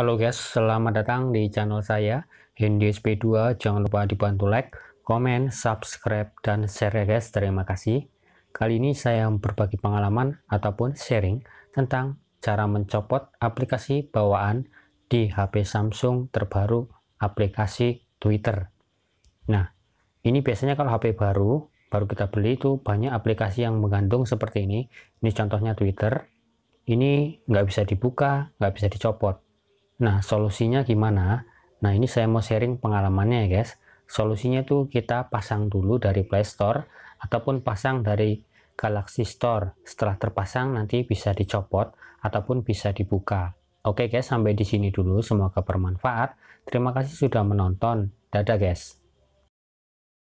Halo guys, selamat datang di channel saya Hindi SP2. Jangan lupa dibantu like, komen, subscribe, dan share ya guys. Terima kasih. Kali ini saya berbagi pengalaman ataupun sharing tentang cara mencopot aplikasi bawaan di HP Samsung terbaru aplikasi Twitter. Nah, ini biasanya kalau HP baru, baru kita beli itu banyak aplikasi yang mengandung seperti ini. Ini contohnya Twitter. Ini nggak bisa dibuka, nggak bisa dicopot Nah, solusinya gimana? Nah, ini saya mau sharing pengalamannya ya guys. Solusinya tuh kita pasang dulu dari Play Store ataupun pasang dari Galaxy Store. Setelah terpasang nanti bisa dicopot ataupun bisa dibuka. Oke guys, sampai di sini dulu. Semoga bermanfaat. Terima kasih sudah menonton. Dadah guys.